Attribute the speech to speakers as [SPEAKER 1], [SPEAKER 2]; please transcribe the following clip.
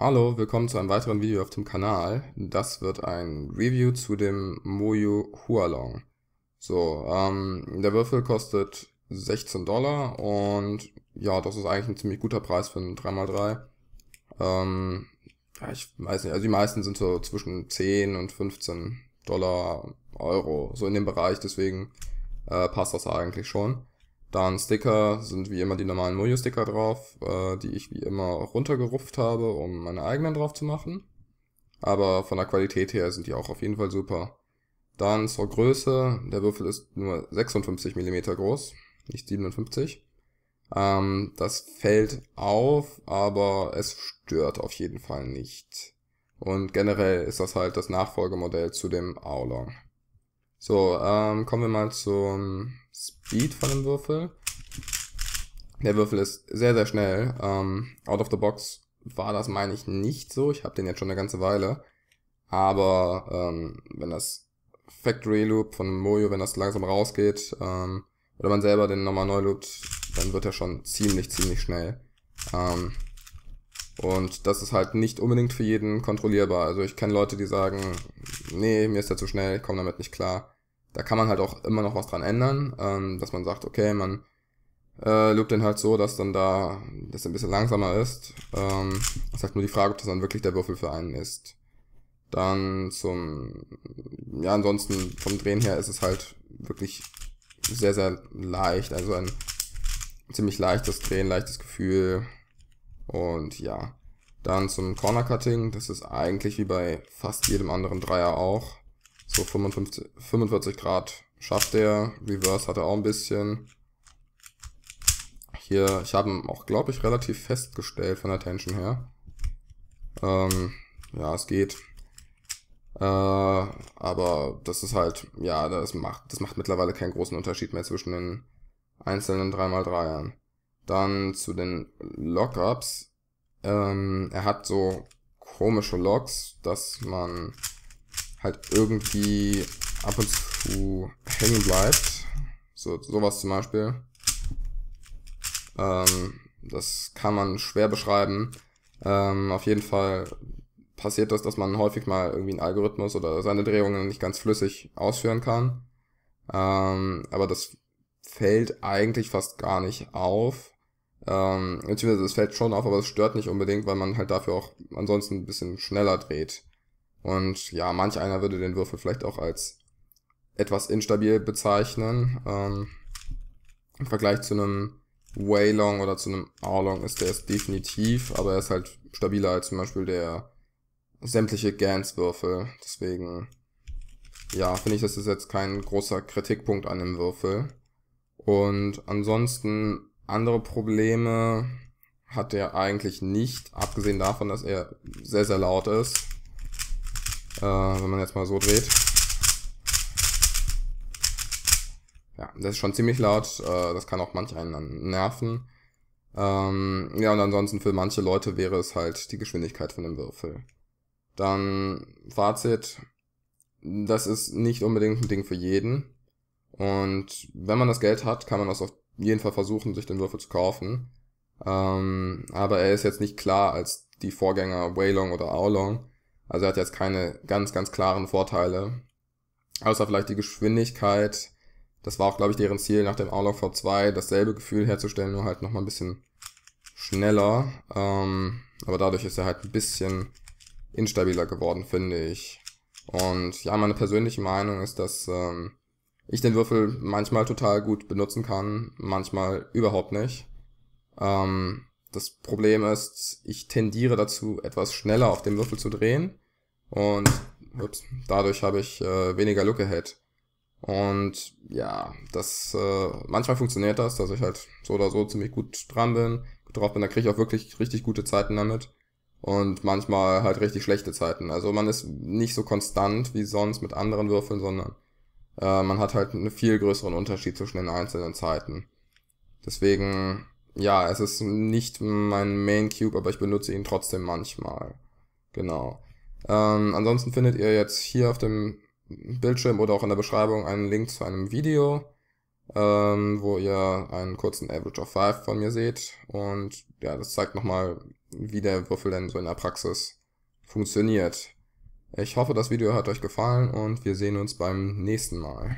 [SPEAKER 1] Hallo, willkommen zu einem weiteren Video auf dem Kanal. Das wird ein Review zu dem Moyu Hualong. So, ähm, der Würfel kostet 16 Dollar und ja, das ist eigentlich ein ziemlich guter Preis für einen 3x3. Ähm, ja, ich weiß nicht, also die meisten sind so zwischen 10 und 15 Dollar Euro, so in dem Bereich, deswegen äh, passt das eigentlich schon. Dann Sticker sind wie immer die normalen Mojo-Sticker drauf, äh, die ich wie immer runtergerupft habe, um meine eigenen drauf zu machen. Aber von der Qualität her sind die auch auf jeden Fall super. Dann zur Größe, der Würfel ist nur 56 mm groß, nicht 57. Ähm, das fällt auf, aber es stört auf jeden Fall nicht. Und generell ist das halt das Nachfolgemodell zu dem Aulong. So, ähm, kommen wir mal zum Speed von dem Würfel. Der Würfel ist sehr, sehr schnell. Ähm, out of the box war das, meine ich, nicht so. Ich habe den jetzt schon eine ganze Weile. Aber ähm, wenn das Factory Loop von Mojo, wenn das langsam rausgeht, ähm, oder man selber den nochmal neu loopt, dann wird er schon ziemlich, ziemlich schnell. Ähm, und das ist halt nicht unbedingt für jeden kontrollierbar. Also ich kenne Leute, die sagen, nee, mir ist der zu schnell, ich komme damit nicht klar. Da kann man halt auch immer noch was dran ändern, ähm, dass man sagt, okay, man äh, loopt den halt so, dass dann da das ein bisschen langsamer ist. Ähm, ist halt nur die Frage, ob das dann wirklich der Würfel für einen ist. Dann zum, ja, ansonsten vom Drehen her ist es halt wirklich sehr, sehr leicht. Also ein ziemlich leichtes Drehen, leichtes Gefühl. Und ja, dann zum Corner Cutting. Das ist eigentlich wie bei fast jedem anderen Dreier auch. So 55, 45 Grad schafft er. Reverse hat er auch ein bisschen. Hier, ich habe ihn auch, glaube ich, relativ festgestellt von der Tension her. Ähm, ja, es geht. Äh, aber das ist halt, ja, das macht, das macht mittlerweile keinen großen Unterschied mehr zwischen den einzelnen 3x3ern. Dann zu den Lockups. Ähm, er hat so komische Logs, dass man halt irgendwie ab und zu hängen bleibt. So, sowas zum Beispiel. Ähm, das kann man schwer beschreiben. Ähm, auf jeden Fall passiert das, dass man häufig mal irgendwie einen Algorithmus oder seine Drehungen nicht ganz flüssig ausführen kann. Ähm, aber das fällt eigentlich fast gar nicht auf. Ähm, beziehungsweise es fällt schon auf, aber es stört nicht unbedingt, weil man halt dafür auch ansonsten ein bisschen schneller dreht. Und ja, manch einer würde den Würfel vielleicht auch als etwas instabil bezeichnen. Ähm, Im Vergleich zu einem Waylong oder zu einem Arlong ist der es definitiv, aber er ist halt stabiler als zum Beispiel der sämtliche Gans-Würfel. Deswegen, ja, finde ich, das ist jetzt kein großer Kritikpunkt an dem Würfel. Und ansonsten andere Probleme hat er eigentlich nicht, abgesehen davon, dass er sehr, sehr laut ist. Äh, wenn man jetzt mal so dreht. Ja, das ist schon ziemlich laut. Äh, das kann auch manch einen dann nerven. Ähm, ja, und ansonsten für manche Leute wäre es halt die Geschwindigkeit von dem Würfel. Dann Fazit. Das ist nicht unbedingt ein Ding für jeden. Und wenn man das Geld hat, kann man das auf jeden Fall versuchen, sich den Würfel zu kaufen. Ähm, aber er ist jetzt nicht klar als die Vorgänger Waylong oder Aolong. Also er hat jetzt keine ganz, ganz klaren Vorteile. Außer vielleicht die Geschwindigkeit. Das war auch, glaube ich, deren Ziel nach dem Aolong V2, dasselbe Gefühl herzustellen, nur halt nochmal ein bisschen schneller. Ähm, aber dadurch ist er halt ein bisschen instabiler geworden, finde ich. Und ja, meine persönliche Meinung ist, dass ähm, ich den Würfel manchmal total gut benutzen kann, manchmal überhaupt nicht. Ähm, das Problem ist, ich tendiere dazu, etwas schneller auf dem Würfel zu drehen und ups, dadurch habe ich äh, weniger Look Ahead. Und ja, das äh, manchmal funktioniert das, dass ich halt so oder so ziemlich gut dran bin, gut drauf bin, da kriege ich auch wirklich richtig gute Zeiten damit. Und manchmal halt richtig schlechte Zeiten. Also man ist nicht so konstant wie sonst mit anderen Würfeln, sondern äh, man hat halt einen viel größeren Unterschied zwischen den einzelnen Zeiten. Deswegen, ja, es ist nicht mein Main Cube, aber ich benutze ihn trotzdem manchmal. Genau. Ähm, ansonsten findet ihr jetzt hier auf dem Bildschirm oder auch in der Beschreibung einen Link zu einem Video, ähm, wo ihr einen kurzen Average of 5 von mir seht. Und ja, das zeigt nochmal, wie der Würfel denn so in der Praxis funktioniert. Ich hoffe, das Video hat euch gefallen und wir sehen uns beim nächsten Mal.